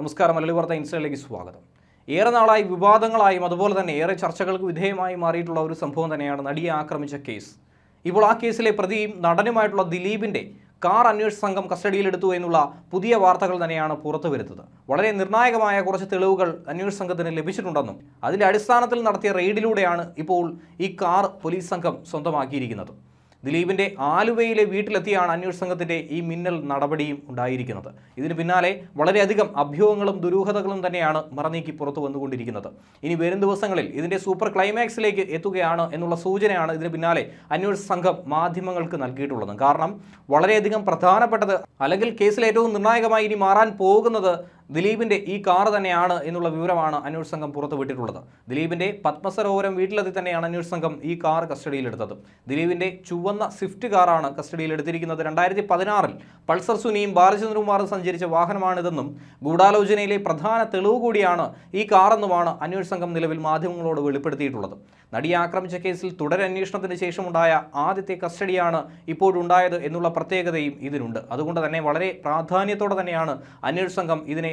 നമസ്കാരം മലയാളി വാർത്ത ഇൻസ്റ്റയിലേക്ക് സ്വാഗതം ഏറെ നാളായി വിവാദങ്ങളായും അതുപോലെ തന്നെ ഏറെ ചർച്ചകൾക്ക് വിധേയമായി മാറിയിട്ടുള്ള ഒരു സംഭവം തന്നെയാണ് നടിയെ ആക്രമിച്ച കേസ് ഇപ്പോൾ ആ കേസിലെ പ്രതിയും നടനുമായിട്ടുള്ള ദിലീപിൻ്റെ കാർ അന്വേഷണ സംഘം കസ്റ്റഡിയിലെടുത്തു എന്നുള്ള പുതിയ വാർത്തകൾ തന്നെയാണ് പുറത്തു വളരെ നിർണായകമായ കുറച്ച് തെളിവുകൾ അന്വേഷണ സംഘത്തിന് ലഭിച്ചിട്ടുണ്ടെന്നും അതിൻ്റെ അടിസ്ഥാനത്തിൽ നടത്തിയ റെയ്ഡിലൂടെയാണ് ഇപ്പോൾ ഈ കാർ പോലീസ് സംഘം സ്വന്തമാക്കിയിരിക്കുന്നത് ദിലീപിൻ്റെ ആലുവയിലെ വീട്ടിലെത്തിയാണ് അന്വേഷണ സംഘത്തിൻ്റെ ഈ മിന്നൽ നടപടിയും ഉണ്ടായിരിക്കുന്നത് ഇതിന് പിന്നാലെ വളരെയധികം അഭ്യൂഹങ്ങളും ദുരൂഹതകളും തന്നെയാണ് മറനീക്കി പുറത്തു വന്നുകൊണ്ടിരിക്കുന്നത് ഇനി വരും ദിവസങ്ങളിൽ ഇതിൻ്റെ സൂപ്പർ ക്ലൈമാക്സിലേക്ക് എത്തുകയാണ് എന്നുള്ള സൂചനയാണ് ഇതിന് പിന്നാലെ അന്വേഷണ സംഘം മാധ്യമങ്ങൾക്ക് നൽകിയിട്ടുള്ളത് കാരണം വളരെയധികം പ്രധാനപ്പെട്ടത് അല്ലെങ്കിൽ കേസിൽ ഏറ്റവും നിർണായകമായി ഇനി മാറാൻ പോകുന്നത് ദിലീപിൻ്റെ ഈ കാർ തന്നെയാണ് എന്നുള്ള വിവരമാണ് അന്വേഷണ സംഘം പുറത്തുവിട്ടിട്ടുള്ളത് ദിലീപിൻ്റെ പത്മസരോവരം വീട്ടിലെത്തി തന്നെയാണ് അന്വേഷണ സംഘം ഈ കാർ കസ്റ്റഡിയിലെടുത്തത് ദിലീപിൻ്റെ ചുവന്ന സ്വിഫ്റ്റ് കാറാണ് കസ്റ്റഡിയിലെടുത്തിരിക്കുന്നത് രണ്ടായിരത്തി പതിനാറിൽ പൾസർ സുനിയും ബാലചന്ദ്രകുമാറും സഞ്ചരിച്ച വാഹനമാണിതെന്നും ഗൂഢാലോചനയിലെ പ്രധാന തെളിവ് കൂടിയാണ് ഈ കാറെന്നുമാണ് അന്വേഷണ സംഘം നിലവിൽ മാധ്യമങ്ങളോട് വെളിപ്പെടുത്തിയിട്ടുള്ളത് നടിയെ ആക്രമിച്ച കേസിൽ തുടരന്വേഷണത്തിന് ശേഷമുണ്ടായ ആദ്യത്തെ കസ്റ്റഡിയാണ് ഇപ്പോഴുണ്ടായത് എന്നുള്ള പ്രത്യേകതയും ഇതിനുണ്ട് അതുകൊണ്ട് തന്നെ വളരെ പ്രാധാന്യത്തോടെ തന്നെയാണ് അന്വേഷണ സംഘം ഇതിനെ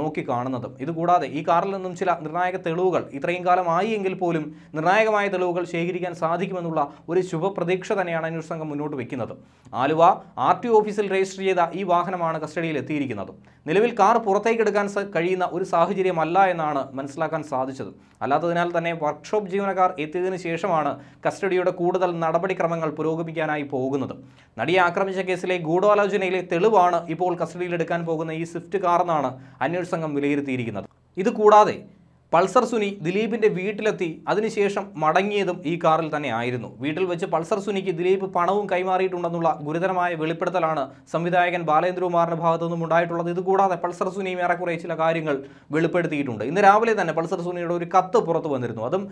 നോക്കിക്കാണുന്നതും ഇതുകൂടാതെ ഈ കാറിൽ നിന്നും ചില നിർണായക തെളിവുകൾ ഇത്രയും കാലമായി പോലും നിർണായകമായ തെളിവുകൾ ശേഖരിക്കാൻ സാധിക്കുമെന്നുള്ള ഒരു ശുഭപ്രതീക്ഷ തന്നെയാണ് അന്വേഷണ സംഘം മുന്നോട്ട് വയ്ക്കുന്നത് ആലുവ ആർ ടി ഓഫീസിൽ രജിസ്റ്റർ ചെയ്ത ഈ വാഹനമാണ് കസ്റ്റഡിയിൽ എത്തിയിരിക്കുന്നത് നിലവിൽ കാർ പുറത്തേക്കെടുക്കാൻ കഴിയുന്ന ഒരു സാഹചര്യമല്ല എന്നാണ് മനസ്സിലാക്കാൻ സാധിച്ചത് അല്ലാത്തതിനാൽ തന്നെ വർക്ക്ഷോപ്പ് ജീവനക്കാർ എത്തിയതിന് ശേഷമാണ് കസ്റ്റഡിയുടെ കൂടുതൽ നടപടിക്രമങ്ങൾ പുരോഗമിക്കാനായി പോകുന്നത് നടിയെ ആക്രമിച്ച കേസിലെ ഗൂഢാലോചനയിലെ തെളിവാണ് ഇപ്പോൾ കസ്റ്റഡിയിൽ എടുക്കാൻ പോകുന്ന ഈ സ്വിഫ്റ്റ് കാർ എന്നാണ് ഡോക്ടേഴ്സ് സംഘം വിലയിരുത്തിയിരിക്കുന്നത് ഇതുകൂടാതെ പൾസർ സുനി ദിലീപിൻ്റെ വീട്ടിലെത്തി അതിനുശേഷം മടങ്ങിയതും ഈ കാറിൽ തന്നെ ആയിരുന്നു വീട്ടിൽ വെച്ച് പൾസർ സുനിക്ക് ദിലീപ് പണവും കൈമാറിയിട്ടുണ്ടെന്നുള്ള ഗുരുതരമായ വെളിപ്പെടുത്തലാണ് സംവിധായകൻ ബാലേന്ദ്രകുമാറിൻ്റെ ഭാഗത്തു നിന്നും ഉണ്ടായിട്ടുള്ളത് ഇതുകൂടാതെ പൾസർ സുനിയും ഏറെക്കുറെ ചില കാര്യങ്ങൾ വെളിപ്പെടുത്തിയിട്ടുണ്ട് ഇന്ന് രാവിലെ തന്നെ പൾസർ സുനിയുടെ ഒരു കത്ത് പുറത്തു വന്നിരുന്നു അതും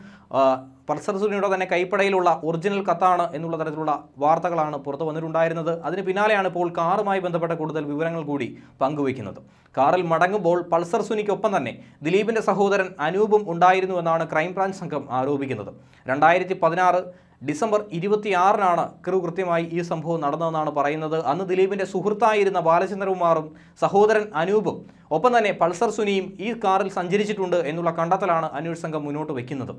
പൾസർ സുനിയുടെ തന്നെ കൈപ്പടയിലുള്ള ഒറിജിനൽ കത്താണ് എന്നുള്ള തരത്തിലുള്ള വാർത്തകളാണ് പുറത്തു വന്നിട്ടുണ്ടായിരുന്നത് അതിന് പിന്നാലെയാണ് ഇപ്പോൾ കാറുമായി ബന്ധപ്പെട്ട കൂടുതൽ വിവരങ്ങൾ കൂടി പങ്കുവയ്ക്കുന്നത് കാറിൽ മടങ്ങുമ്പോൾ പൾസർ സുനിക്കൊപ്പം തന്നെ ദിലീപിന്റെ സഹോദരൻ അനൂപും ഉണ്ടായിരുന്നു എന്നാണ് ക്രൈംബ്രാഞ്ച് സംഘം ആരോപിക്കുന്നത് രണ്ടായിരത്തി പതിനാറ് ഡിസംബർ ഇരുപത്തിയാറിനാണ് ക്രൂ കൃത്യമായി ഈ സംഭവം നടന്നതെന്നാണ് പറയുന്നത് അന്ന് ദിലീപിൻ്റെ സുഹൃത്തായിരുന്ന ബാലചന്ദ്രകുമാറും സഹോദരൻ അനൂപും ഒപ്പം തന്നെ പൾസർ സുനിയും ഈ കാറിൽ സഞ്ചരിച്ചിട്ടുണ്ട് എന്നുള്ള കണ്ടെത്തലാണ് അന്വേഷണ സംഘം മുന്നോട്ട് വയ്ക്കുന്നത്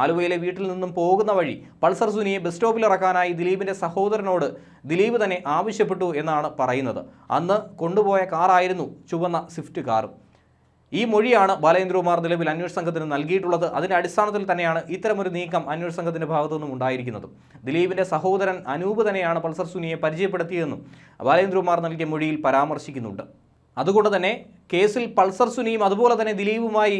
ആലുവയിലെ വീട്ടിൽ നിന്നും പോകുന്ന വഴി പൾസർ സുനിയെ ബസ് സ്റ്റോപ്പിൽ ഇറക്കാനായി ദിലീപിൻ്റെ സഹോദരനോട് ദിലീപ് തന്നെ ആവശ്യപ്പെട്ടു എന്നാണ് പറയുന്നത് അന്ന് കൊണ്ടുപോയ കാറായിരുന്നു ചുവന്ന സ്വിഫ്റ്റ് കാറും ഈ മൊഴിയാണ് ബാലേന്ദ്രകുമാർ നിലവിൽ അന്വേഷണ സംഘത്തിന് നൽകിയിട്ടുള്ളത് അതിൻ്റെ അടിസ്ഥാനത്തിൽ തന്നെയാണ് ഇത്തരമൊരു നീക്കം അന്വേഷണ സംഘത്തിൻ്റെ നിന്നും ഉണ്ടായിരിക്കുന്നത് ദിലീപിൻ്റെ സഹോദരൻ അനൂപ് തന്നെയാണ് പൾസർ സുനിയെ പരിചയപ്പെടുത്തിയതെന്നും ബാലേന്ദ്രകുമാർ നൽകിയ മൊഴിയിൽ പരാമർശിക്കുന്നുണ്ട് അതുകൊണ്ട് തന്നെ കേസിൽ പൾസർ സുനിയും അതുപോലെ തന്നെ ദിലീപുമായി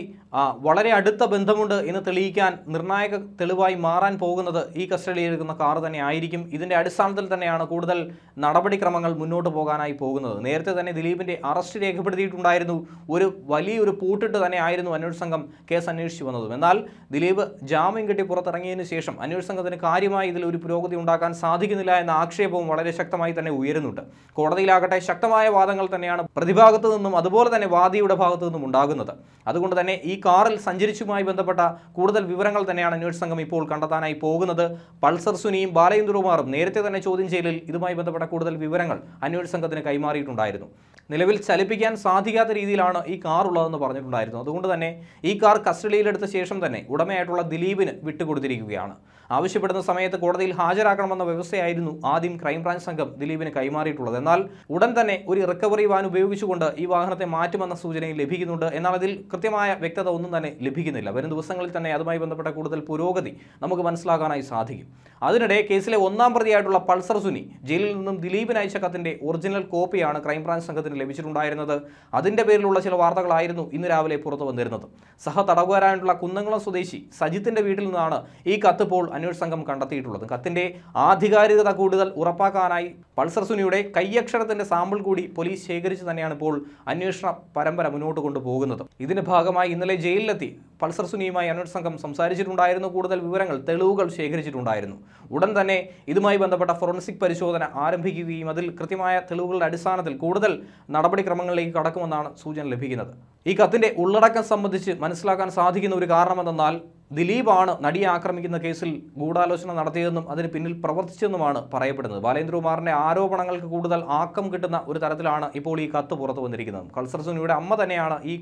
വളരെ അടുത്ത ബന്ധമുണ്ട് എന്ന് തെളിയിക്കാൻ നിർണായക തെളിവായി മാറാൻ പോകുന്നത് ഈ കസ്റ്റഡിയിൽ എടുക്കുന്ന കാർ തന്നെ ആയിരിക്കും ഇതിൻ്റെ അടിസ്ഥാനത്തിൽ തന്നെയാണ് കൂടുതൽ നടപടിക്രമങ്ങൾ മുന്നോട്ട് പോകാനായി പോകുന്നത് നേരത്തെ തന്നെ ദിലീപിൻ്റെ അറസ്റ്റ് രേഖപ്പെടുത്തിയിട്ടുണ്ടായിരുന്നു ഒരു വലിയൊരു പൂട്ടിട്ട് തന്നെ ആയിരുന്നു അന്വേഷണ സംഘം കേസ് അന്വേഷിച്ചു വന്നതും എന്നാൽ ദിലീപ് ജാമ്യം കിട്ടി പുറത്തിറങ്ങിയതിനു ശേഷം അന്വേഷണ സംഘത്തിന് കാര്യമായി ഇതിൽ ഒരു പുരോഗതി ഉണ്ടാക്കാൻ സാധിക്കുന്നില്ല എന്ന ആക്ഷേപവും വളരെ ശക്തമായി തന്നെ ഉയരുന്നുണ്ട് കോടതിയിലാകട്ടെ ശക്തമായ വാദങ്ങൾ തന്നെയാണ് പ്രതിഭാഗത്തു നിന്നും അതുപോലെ തന്നെ വാദിയുടെ ഭാഗത്തു നിന്നും ഉണ്ടാകുന്നത് അതുകൊണ്ട് തന്നെ ഈ കാറിൽ സഞ്ചരിച്ചുമായി ബന്ധപ്പെട്ട കൂടുതൽ വിവരങ്ങൾ തന്നെയാണ് അന്വേഷണ സംഘം ഇപ്പോൾ കണ്ടെത്താനായി പോകുന്നത് പൾസർ സുനിയും ബാലചന്ദ്രകുമാറും നേരത്തെ തന്നെ ചോദ്യം ചെയ്യലിൽ ഇതുമായി ബന്ധപ്പെട്ട കൂടുതൽ വിവരങ്ങൾ അന്വേഷണ സംഘത്തിന് കൈമാറിയിട്ടുണ്ടായിരുന്നു നിലവിൽ ചലിപ്പിക്കാൻ സാധിക്കാത്ത രീതിയിലാണ് ഈ കാർ ഉള്ളതെന്ന് പറഞ്ഞിട്ടുണ്ടായിരുന്നു അതുകൊണ്ട് തന്നെ ഈ കാർ കസ്റ്റഡിയിലെടുത്ത ശേഷം തന്നെ ഉടമയായിട്ടുള്ള ദിലീപിന് വിട്ടുകൊടുത്തിരിക്കുകയാണ് ആവശ്യപ്പെടുന്ന സമയത്ത് കോടതിയിൽ ഹാജരാക്കണമെന്ന വ്യവസ്ഥയായിരുന്നു ആദ്യം ക്രൈംബ്രാഞ്ച് സംഘം ദിലീപിന് കൈമാറിയിട്ടുള്ളത് എന്നാൽ ഉടൻ തന്നെ ഒരു റിക്കവറി വാൻ ഉപയോഗിച്ചുകൊണ്ട് ഈ വാഹനത്തെ മാറ്റുമെന്ന സൂചനയും ലഭിക്കുന്നുണ്ട് എന്നാൽ അതിൽ കൃത്യമായ വ്യക്തത ഒന്നും തന്നെ ലഭിക്കുന്നില്ല വരും ദിവസങ്ങളിൽ തന്നെ അതുമായി ബന്ധപ്പെട്ട കൂടുതൽ പുരോഗതി നമുക്ക് മനസ്സിലാക്കാനായി സാധിക്കും അതിനിടെ കേസിലെ ഒന്നാം പ്രതിയായിട്ടുള്ള പൾസർ സുനി ജയിലിൽ നിന്നും ദിലീപിന് അയച്ച കത്തിൻ്റെ ഒറിജിനൽ കോപ്പിയാണ് ക്രൈംബ്രാഞ്ച് സംഘത്തിന് ലഭിച്ചിട്ടുണ്ടായിരുന്നത് അതിൻ്റെ പേരിലുള്ള ചില വാർത്തകളായിരുന്നു ഇന്ന് രാവിലെ പുറത്തു വന്നിരുന്നത് സഹ തടവുകാരായിട്ടുള്ള കുന്നംകുളം സ്വദേശി സജിത്തിൻ്റെ വീട്ടിൽ നിന്നാണ് ഈ കത്ത് ഇപ്പോൾ അന്വേഷണ സംഘം കണ്ടെത്തിയിട്ടുള്ളത് കത്തിൻ്റെ ആധികാരികത കൂടുതൽ ഉറപ്പാക്കാനായി പൾസർ സുനിയുടെ കയ്യക്ഷരത്തിന്റെ സാമ്പിൾ കൂടി പോലീസ് ശേഖരിച്ച് തന്നെയാണ് ഇപ്പോൾ അന്വേഷണ പരമ്പര മുന്നോട്ട് കൊണ്ടുപോകുന്നത് ഇതിന്റെ ഭാഗമായി ഇന്നലെ ജയിലിലെത്തി പൾസർ സുനിയുമായി അന്വേഷണ സംഘം സംസാരിച്ചിട്ടുണ്ടായിരുന്നു കൂടുതൽ വിവരങ്ങൾ തെളിവുകൾ ശേഖരിച്ചിട്ടുണ്ടായിരുന്നു ഉടൻ തന്നെ ഇതുമായി ബന്ധപ്പെട്ട ഫോറൻസിക് പരിശോധന ആരംഭിക്കുകയും അതിൽ കൃത്യമായ തെളിവുകളുടെ അടിസ്ഥാനത്തിൽ കൂടുതൽ നടപടിക്രമങ്ങളിലേക്ക് കടക്കുമെന്നാണ് സൂചന ലഭിക്കുന്നത് ഈ കത്തിന്റെ ഉള്ളടക്കം സംബന്ധിച്ച് മനസ്സിലാക്കാൻ സാധിക്കുന്ന ഒരു കാരണമെന്തെന്നാൽ ദിലീപാണ് നടിയെ ആക്രമിക്കുന്ന കേസിൽ ഗൂഢാലോചന നടത്തിയതെന്നും അതിന് പിന്നിൽ പ്രവർത്തിച്ചെന്നുമാണ് പറയപ്പെടുന്നത് ബാലേന്ദ്രകുമാറിന്റെ ആരോപണങ്ങൾക്ക് കൂടുതൽ ആക്കം കിട്ടുന്ന ഒരു തരത്തിലാണ് ഇപ്പോൾ ഈ കത്ത് പുറത്തു വന്നിരിക്കുന്നത് കൾസർ സുനിയുടെ അമ്മ തന്നെയാണ് ഈ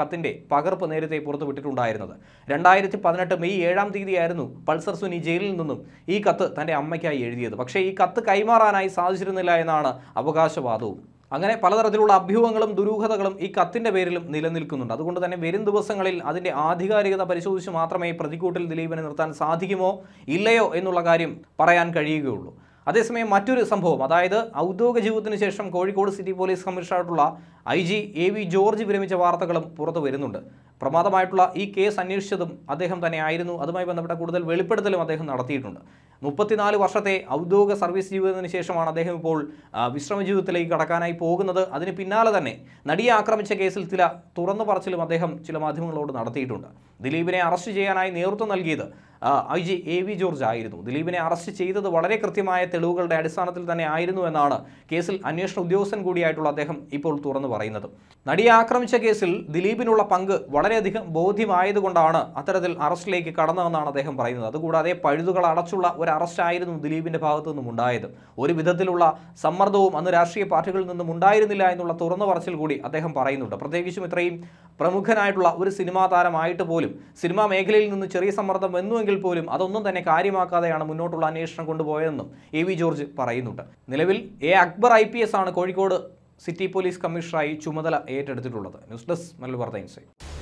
കത്തിന്റെ പകർപ്പ് നേരത്തെ പുറത്തുവിട്ടിട്ടുണ്ടായിരുന്നത് രണ്ടായിരത്തി പതിനെട്ട് മെയ് ഏഴാം തീയതിയായിരുന്നു പൾസർ സുനി ജയിലിൽ നിന്നും ഈ കത്ത് തന്റെ അമ്മയ്ക്കായി എഴുതിയത് പക്ഷേ ഈ കത്ത് കൈമാറാനായി സാധിച്ചിരുന്നില്ല എന്നാണ് അവകാശവാദവും അങ്ങനെ പലതരത്തിലുള്ള അഭ്യൂഹങ്ങളും ദുരൂഹതകളും ഈ കത്തിൻ്റെ പേരിലും നിലനിൽക്കുന്നുണ്ട് അതുകൊണ്ട് തന്നെ വരും ദിവസങ്ങളിൽ അതിൻ്റെ ആധികാരികത പരിശോധിച്ച് മാത്രമേ പ്രതിക്കൂട്ടിൽ ദിലീപിനെ നിർത്താൻ സാധിക്കുമോ ഇല്ലയോ എന്നുള്ള കാര്യം പറയാൻ കഴിയുകയുള്ളൂ അതേസമയം മറ്റൊരു സംഭവം അതായത് ഔദ്യോഗിക ജീവിതത്തിന് ശേഷം കോഴിക്കോട് സിറ്റി പോലീസ് കമ്മീഷണറായിട്ടുള്ള I G A V George വിരമിച്ച വാർത്തകളും പുറത്തു വരുന്നുണ്ട് പ്രമാദമായിട്ടുള്ള ഈ കേസ് അന്വേഷിച്ചതും അദ്ദേഹം തന്നെയായിരുന്നു അതുമായി ബന്ധപ്പെട്ട കൂടുതൽ വെളിപ്പെടുത്തലും അദ്ദേഹം നടത്തിയിട്ടുണ്ട് മുപ്പത്തിനാല് വർഷത്തെ ഔദ്യോഗിക സർവീസ് ജീവിതത്തിന് ശേഷമാണ് അദ്ദേഹം ഇപ്പോൾ വിശ്രമ ജീവിതത്തിലേക്ക് കടക്കാനായി പോകുന്നത് അതിന് പിന്നാലെ തന്നെ നടിയെ ആക്രമിച്ച കേസിൽ ചില തുറന്നു പറച്ചിലും അദ്ദേഹം ചില മാധ്യമങ്ങളോട് നടത്തിയിട്ടുണ്ട് ദിലീപിനെ അറസ്റ്റ് ചെയ്യാനായി നേതൃത്വം നൽകിയത് I G A V George ആയിരുന്നു ദിലീപിനെ അറസ്റ്റ് ചെയ്തത് വളരെ കൃത്യമായ തെളിവുകളുടെ അടിസ്ഥാനത്തിൽ തന്നെ ആയിരുന്നു എന്നാണ് കേസിൽ അന്വേഷണ ഉദ്യോഗസ്ഥൻ കൂടിയായിട്ടുള്ള അദ്ദേഹം ഇപ്പോൾ തുറന്നു പറയുന്നത് നടിയെ ആക്രമിച്ച കേസിൽ ദിലീപിനുള്ള പങ്ക് വളരെയധികം ബോധ്യമായതുകൊണ്ടാണ് അത്തരത്തിൽ അറസ്റ്റിലേക്ക് കടന്നതെന്നാണ് അദ്ദേഹം പറയുന്നത് അതുകൂടാതെ പഴുതുകൾ അടച്ചുള്ള ഒരു അറസ്റ്റായിരുന്നു ദിലീപിൻ്റെ ഭാഗത്തു നിന്നും ഉണ്ടായത് ഒരു വിധത്തിലുള്ള സമ്മർദ്ദവും അന്ന് രാഷ്ട്രീയ പാർട്ടികളിൽ നിന്നും ഉണ്ടായിരുന്നില്ല എന്നുള്ള തുറന്നു പറച്ചിൽ കൂടി അദ്ദേഹം പറയുന്നുണ്ട് പ്രത്യേകിച്ചും ഇത്രയും പ്രമുഖനായിട്ടുള്ള ഒരു സിനിമാ താരമായിട്ട് പോലും സിനിമാ മേഖലയിൽ നിന്ന് ചെറിയ സമ്മർദ്ദം വന്നുവെങ്കിൽ പോലും അതൊന്നും തന്നെ കാര്യമാക്കാതെയാണ് മുന്നോട്ടുള്ള അന്വേഷണം കൊണ്ടുപോയതെന്നും എ വി ജോർജ് പറയുന്നുണ്ട് നിലവിൽ എ അക്ബർ ഐ ആണ് കോഴിക്കോട് സിറ്റി പോലീസ് കമ്മീഷണറായി ചുമതല ഏറ്റെടുത്തിട്ടുള്ളത് ന്യൂസ് ഡെസ്ക് മലബാർ ടൈംസ്